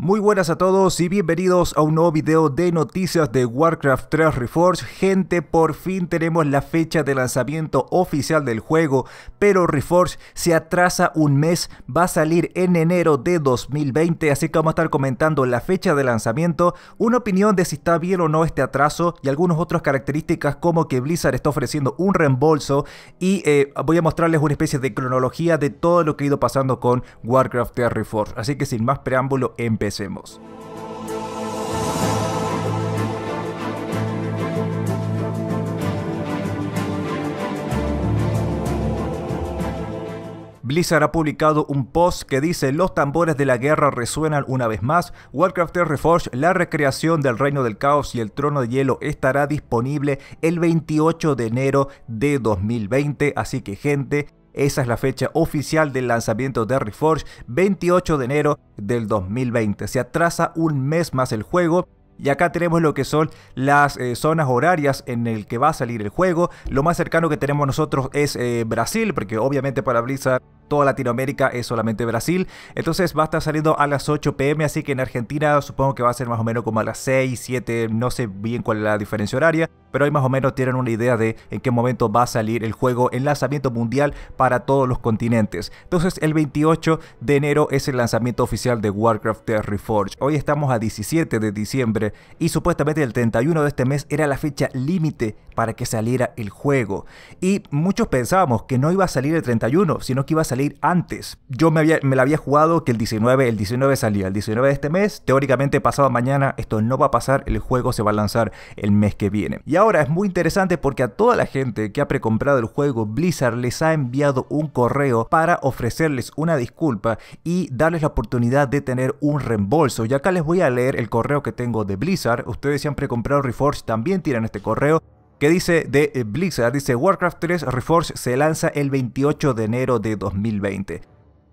Muy buenas a todos y bienvenidos a un nuevo video de noticias de Warcraft 3 Reforged. Gente, por fin tenemos la fecha de lanzamiento oficial del juego, pero Reforged se atrasa un mes, va a salir en enero de 2020, así que vamos a estar comentando la fecha de lanzamiento, una opinión de si está bien o no este atraso y algunas otras características como que Blizzard está ofreciendo un reembolso y eh, voy a mostrarles una especie de cronología de todo lo que ha ido pasando con Warcraft 3 Reforged. Así que sin más preámbulo, empecemos. Blizzard ha publicado un post que dice los tambores de la guerra resuenan una vez más, Warcraft Reforged, la recreación del reino del caos y el trono de hielo estará disponible el 28 de enero de 2020, así que gente, esa es la fecha oficial del lanzamiento de Reforge, 28 de enero del 2020. Se atrasa un mes más el juego y acá tenemos lo que son las eh, zonas horarias en el que va a salir el juego. Lo más cercano que tenemos nosotros es eh, Brasil, porque obviamente para Blizzard toda Latinoamérica es solamente Brasil. Entonces va a estar saliendo a las 8 pm, así que en Argentina supongo que va a ser más o menos como a las 6, 7, no sé bien cuál es la diferencia horaria, pero ahí más o menos tienen una idea de en qué momento va a salir el juego en lanzamiento mundial para todos los continentes. Entonces el 28 de enero es el lanzamiento oficial de Warcraft Reforged. Hoy estamos a 17 de diciembre y supuestamente el 31 de este mes era la fecha límite para que saliera el juego. Y muchos pensábamos que no iba a salir el 31, sino que iba a salir Ir antes. Yo me, había, me la había jugado que el 19, el 19 salía, el 19 de este mes, teóricamente pasado mañana, esto no va a pasar, el juego se va a lanzar el mes que viene. Y ahora es muy interesante porque a toda la gente que ha precomprado el juego, Blizzard les ha enviado un correo para ofrecerles una disculpa y darles la oportunidad de tener un reembolso. Y acá les voy a leer el correo que tengo de Blizzard. Ustedes si han precomprado Reforge también tiran este correo. Qué dice de eh, Blizzard, dice Warcraft 3 Reforged se lanza el 28 de enero de 2020.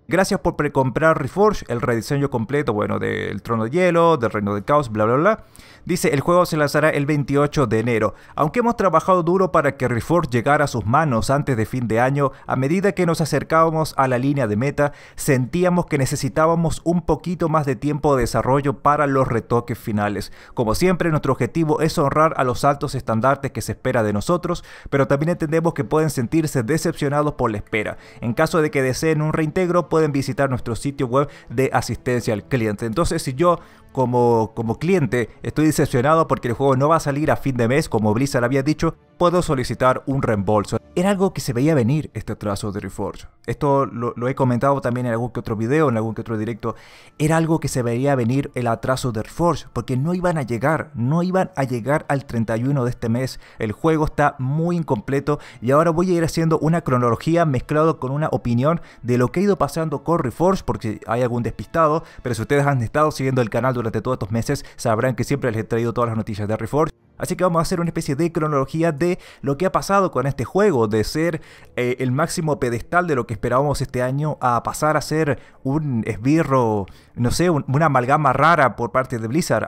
Gracias por precomprar Reforge, el rediseño completo, bueno, del Trono de Hielo, del Reino del Caos, bla, bla, bla. Dice, el juego se lanzará el 28 de enero. Aunque hemos trabajado duro para que Reforge llegara a sus manos antes de fin de año, a medida que nos acercábamos a la línea de meta, sentíamos que necesitábamos un poquito más de tiempo de desarrollo para los retoques finales. Como siempre, nuestro objetivo es honrar a los altos estandartes que se espera de nosotros, pero también entendemos que pueden sentirse decepcionados por la espera. En caso de que deseen un reintegro, pueden visitar nuestro sitio web de asistencia al cliente. Entonces, si yo como, como cliente estoy decepcionado porque el juego no va a salir a fin de mes, como Blizzard había dicho, puedo solicitar un reembolso. Era algo que se veía venir este atraso de Reforge. Esto lo, he comentado también en algún que otro video, en algún que otro directo. Era algo que se veía venir el atraso de Reforge, porque no iban a llegar, no iban a llegar al 31 de este mes. El juego está muy incompleto y ahora voy a ir haciendo una cronología mezclado con una opinión de lo que ha ido pasando con Reforge, porque hay algún despistado, pero si ustedes han estado siguiendo el canal durante todos estos meses, sabrán que siempre les he traído todas las noticias de Reforge. Así que vamos a hacer una especie de cronología de lo que ha pasado con este juego, de ser eh, el máximo pedestal de lo que esperábamos este año a pasar a ser un esbirro, no sé, una amalgama rara por parte de Blizzard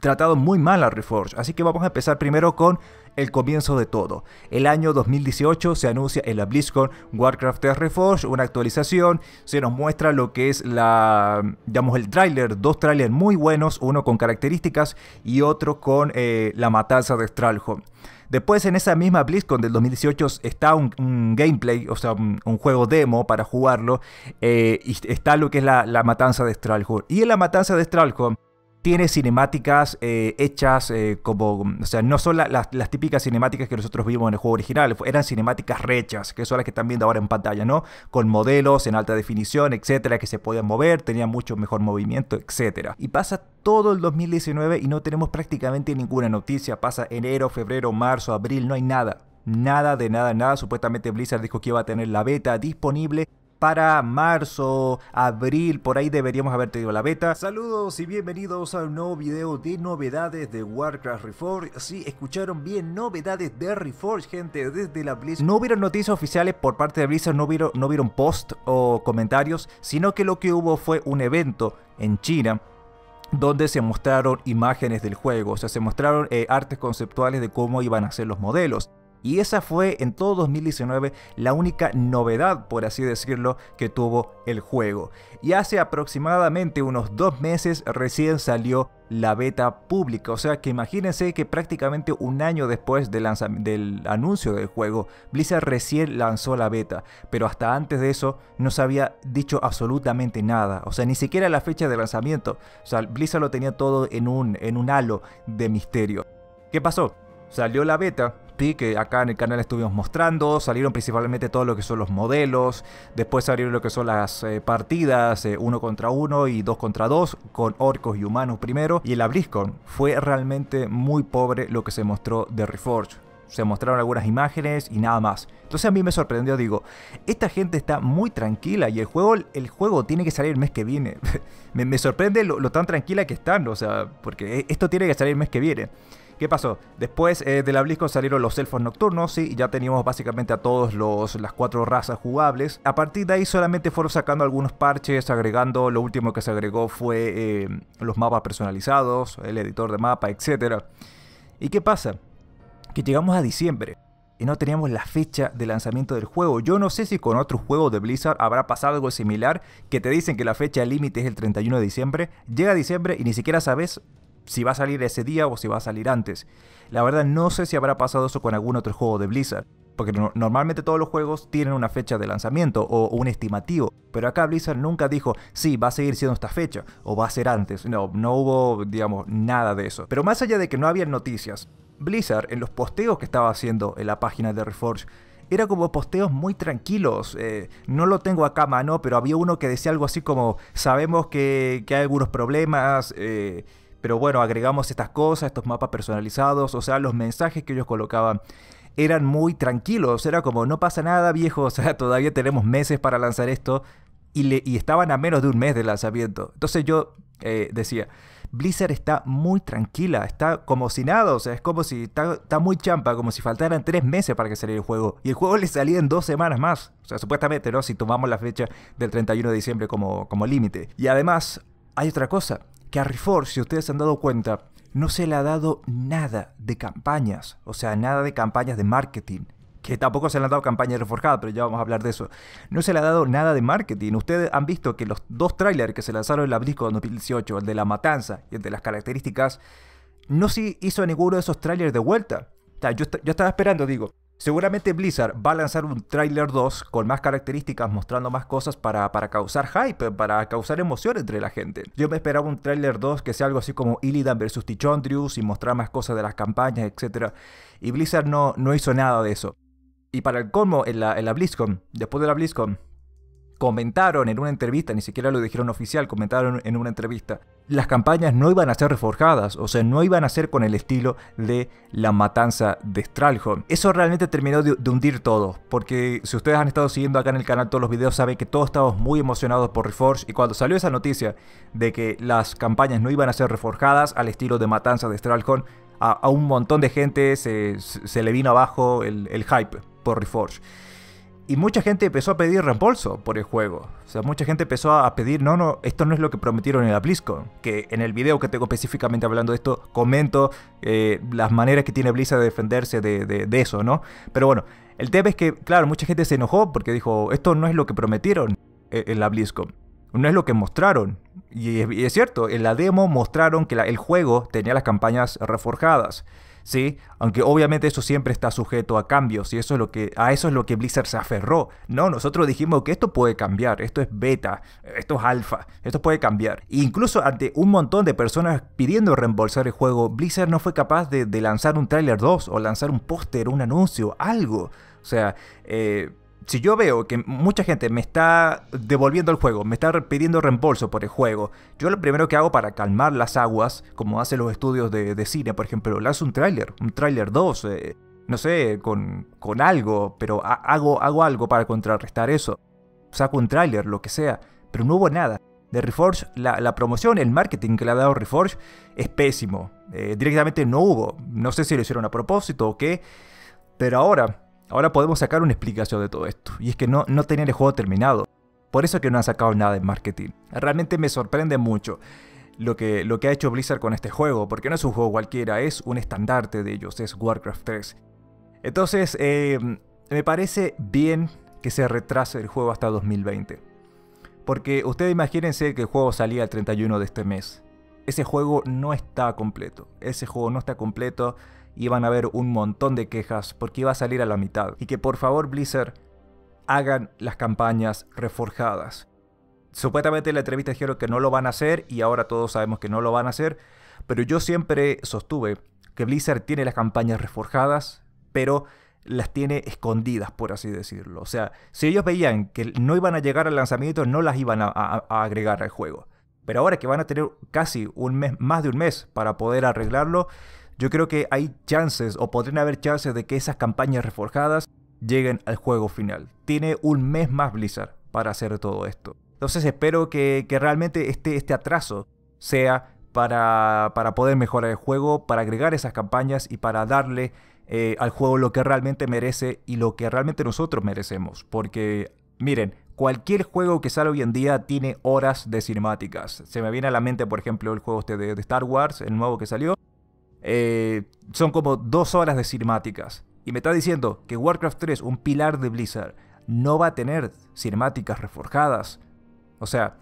tratado muy mal a Reforge. Así que vamos a empezar primero con el comienzo de todo. El año 2018 se anuncia en la BlizzCon Warcraft 3 Reforge, una actualización, se nos muestra lo que es la, digamos, el tráiler, dos trailers muy buenos, uno con características y otro con eh, la matanza de Stralholm. Después en esa misma BlizzCon del 2018 está un, gameplay, o sea, un, juego demo para jugarlo, eh, y está lo que es la, matanza de Stralholm. Y en la matanza de Stralholm tiene cinemáticas eh, hechas eh, como, o sea, no son las, las, típicas cinemáticas que nosotros vimos en el juego original, eran cinemáticas rechas, que son las que están viendo ahora en pantalla, ¿no? Con modelos en alta definición, etcétera, que se podían mover, tenían mucho mejor movimiento, etcétera. Y pasa todo el 2019 y no tenemos prácticamente ninguna noticia, pasa enero, febrero, marzo, abril, no hay nada. Nada de nada, nada. Supuestamente Blizzard dijo que iba a tener la beta disponible para marzo, abril, por ahí deberíamos haber tenido la beta. Saludos y bienvenidos a un nuevo video de novedades de Warcraft Reforged. Si escucharon bien, novedades de Reforged, gente, desde la Blizzard. No hubieron noticias oficiales por parte de Blizzard, no vieron, no post o comentarios, sino que lo que hubo fue un evento en China donde se mostraron imágenes del juego, o sea, se mostraron eh, artes conceptuales de cómo iban a ser los modelos. Y esa fue en todo 2019 la única novedad, por así decirlo, que tuvo el juego. Y hace aproximadamente unos dos meses recién salió la beta pública. O sea que imagínense que prácticamente un año después del, anuncio del juego, Blizzard recién lanzó la beta. Pero hasta antes de eso no se había dicho absolutamente nada. O sea, ni siquiera la fecha de lanzamiento. O sea, Blizzard lo tenía todo en un, en un halo de misterio. ¿Qué pasó? Salió la beta, que acá en el canal estuvimos mostrando. Salieron principalmente todo lo que son los modelos. Después salieron lo que son las eh, partidas eh, uno contra uno y dos contra dos con orcos y humanos primero. Y el abriscon fue realmente muy pobre lo que se mostró de Reforge se mostraron algunas imágenes y nada más. Entonces a mí me sorprendió, digo, esta gente está muy tranquila y el juego, el juego tiene que salir el mes que viene. me, sorprende lo, lo, tan tranquila que están, o sea, porque e, esto tiene que salir el mes que viene. ¿Qué pasó? Después del eh, de la BlizzCon salieron los elfos nocturnos, sí, y ya teníamos básicamente a todos los, las cuatro razas jugables. A partir de ahí solamente fueron sacando algunos parches, agregando, lo último que se agregó fue eh, los mapas personalizados, el editor de mapa, etc. ¿Y qué pasa? Que llegamos a diciembre y no teníamos la fecha de lanzamiento del juego. Yo no sé si con otros juegos de Blizzard habrá pasado algo similar, que te dicen que la fecha límite es el 31 de diciembre, llega diciembre y ni siquiera sabes si va a salir ese día o si va a salir antes. La verdad no sé si habrá pasado eso con algún otro juego de Blizzard, porque normalmente todos los juegos tienen una fecha de lanzamiento o, un estimativo, pero acá Blizzard nunca dijo, sí, va a seguir siendo esta fecha o va a ser antes, no, no hubo, digamos, nada de eso. Pero más allá de que no había noticias, Blizzard en los posteos que estaba haciendo en la página de Reforge, era como posteos muy tranquilos. Eh, no lo tengo acá a mano, pero había uno que decía algo así como, sabemos que, hay algunos problemas, eh, pero bueno, agregamos estas cosas, estos mapas personalizados, o sea, los mensajes que ellos colocaban eran muy tranquilos, era como, no pasa nada viejo, o sea, todavía tenemos meses para lanzar esto, y, estaban a menos de un mes de lanzamiento. Entonces yo eh, decía, Blizzard está muy tranquila, está como si nada, o sea, es como si está, muy champa, como si faltaran tres meses para que saliera el juego. Y el juego le salía en dos semanas más, o sea, supuestamente, ¿no? Si tomamos la fecha del 31 de diciembre como, como límite. Y además, hay otra cosa, que a ReForce, si ustedes se han dado cuenta, no se le ha dado nada de campañas, o sea, nada de campañas de marketing, que tampoco se le han dado campañas reforjadas, pero ya vamos a hablar de eso. No se le ha dado nada de marketing. Ustedes han visto que los dos trailers que se lanzaron en la BlizzCon 2018, el de la matanza y el de las características, no se hizo ninguno de esos trailers de vuelta. O sea, yo estaba esperando, digo, Seguramente Blizzard va a lanzar un Trailer 2 con más características, mostrando más cosas para, para, causar hype, para causar emoción entre la gente. Yo me esperaba un Trailer 2 que sea algo así como Illidan vs Tichondrius y mostrar más cosas de las campañas, etc. Y Blizzard no, no hizo nada de eso. Y para el colmo, en la, en la BlizzCon, después de la BlizzCon, comentaron en una entrevista, ni siquiera lo dijeron oficial, comentaron en una entrevista, las campañas no iban a ser reforjadas, o sea, no iban a ser con el estilo de la matanza de Stralholm. Eso realmente terminó de, hundir todo, porque si ustedes han estado siguiendo acá en el canal todos los videos, saben que todos estamos muy emocionados por Reforge, y cuando salió esa noticia de que las campañas no iban a ser reforjadas al estilo de matanza de Stralholm, a, un montón de gente se, le vino abajo el, el hype por Reforge. Y mucha gente empezó a pedir reembolso por el juego. O sea, mucha gente empezó a pedir, no, no, esto no es lo que prometieron en la BlizzCon. Que en el video que tengo específicamente hablando de esto, comento eh, las maneras que tiene Blizzard de defenderse de, de eso, ¿no? Pero bueno, el tema es que, claro, mucha gente se enojó porque dijo, esto no es lo que prometieron eh, en la BlizzCon. No es lo que mostraron. Y es cierto, en la demo mostraron que el juego tenía las campañas reforjadas. ¿sí? Aunque obviamente eso siempre está sujeto a cambios y eso es lo que, a eso es lo que Blizzard se aferró. No, nosotros dijimos que esto puede cambiar, esto es beta, esto es alfa, esto puede cambiar. incluso ante un montón de personas pidiendo reembolsar el juego, Blizzard no fue capaz de, lanzar un tráiler 2 o lanzar un póster, un anuncio, algo. O sea, eh, si yo veo que mucha gente me está devolviendo el juego, me está pidiendo reembolso por el juego, yo lo primero que hago para calmar las aguas, como hacen los estudios de, cine, por ejemplo, lanzo un tráiler, un tráiler 2, eh, no sé, con, con algo, pero hago, hago algo para contrarrestar eso. Saco un tráiler, lo que sea, pero no hubo nada. De Reforge, la, promoción, el marketing que le ha dado Reforge es pésimo. Eh, directamente no hubo. No sé si lo hicieron a propósito o qué, pero ahora Ahora podemos sacar una explicación de todo esto, y es que no, no tenían el juego terminado. Por eso es que no han sacado nada de marketing. Realmente me sorprende mucho lo que, lo que ha hecho Blizzard con este juego, porque no es un juego cualquiera, es un estandarte de ellos, es Warcraft 3. Entonces, eh, me parece bien que se retrase el juego hasta 2020. Porque ustedes imagínense que el juego salía el 31 de este mes. Ese juego no está completo. Ese juego no está completo iban a haber un montón de quejas porque iba a salir a la mitad. Y que por favor Blizzard hagan las campañas reforjadas. Supuestamente en la entrevista dijeron que no lo van a hacer y ahora todos sabemos que no lo van a hacer. Pero yo siempre sostuve que Blizzard tiene las campañas reforjadas, pero las tiene escondidas, por así decirlo. O sea, si ellos veían que no iban a llegar al lanzamiento, no las iban a, agregar al juego. Pero ahora que van a tener casi un mes, más de un mes para poder arreglarlo, yo creo que hay chances o podrían haber chances de que esas campañas reforjadas lleguen al juego final. Tiene un mes más Blizzard para hacer todo esto. Entonces espero que, realmente este, este atraso sea para, para, poder mejorar el juego, para agregar esas campañas y para darle eh, al juego lo que realmente merece y lo que realmente nosotros merecemos. Porque miren, cualquier juego que sale hoy en día tiene horas de cinemáticas. Se me viene a la mente, por ejemplo, el juego este de Star Wars, el nuevo que salió eh, son como dos horas de cinemáticas. Y me está diciendo que Warcraft 3, un pilar de Blizzard, no va a tener cinemáticas reforjadas. O sea,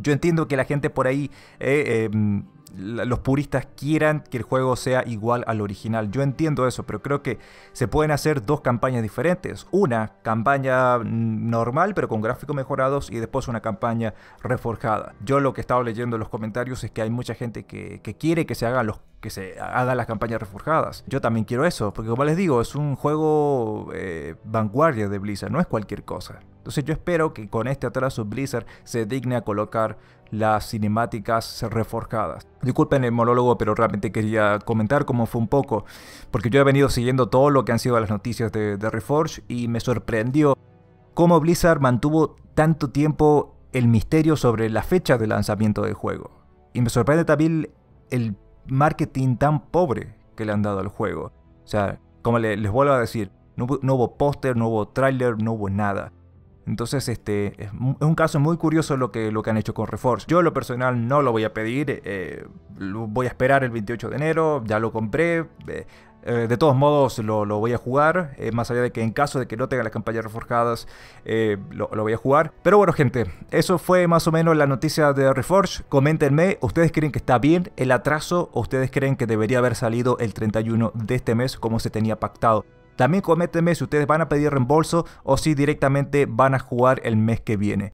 yo entiendo que la gente por ahí eh, em, los puristas quieran que el juego sea igual al original. Yo entiendo eso, pero creo que se pueden hacer dos campañas diferentes. Una campaña normal, pero con gráficos mejorados, y después una campaña reforjada. Yo lo que he estado leyendo en los comentarios es que hay mucha gente que, quiere que se hagan los que se hagan las campañas reforjadas. Yo también quiero eso, porque como les digo, es un juego eh, vanguardia de Blizzard, no es cualquier cosa. Entonces yo espero que con este atraso Blizzard se digne a colocar las cinemáticas reforjadas. Disculpen el monólogo, pero realmente quería comentar cómo fue un poco, porque yo he venido siguiendo todo lo que han sido las noticias de, Reforge y me sorprendió cómo Blizzard mantuvo tanto tiempo el misterio sobre la fecha de lanzamiento del juego. Y me sorprende también el marketing tan pobre que le han dado al juego. O sea, como les, vuelvo a decir, no, hubo póster, no hubo tráiler, no hubo nada. Entonces, este, es un caso muy curioso lo que, lo que han hecho con Reforge. Yo, lo personal, no lo voy a pedir. Eh, lo voy a esperar el 28 de enero. Ya lo compré. Eh, eh, de todos modos, lo, voy a jugar. más allá de que en caso de que no tenga las campañas reforjadas, lo, lo, voy a jugar. Pero bueno, gente, eso fue más o menos la noticia de Reforge. Coméntenme, ¿ustedes creen que está bien el atraso o ustedes creen que debería haber salido el 31 de este mes como se tenía pactado? También coméntenme si ustedes van a pedir reembolso o si directamente van a jugar el mes que viene.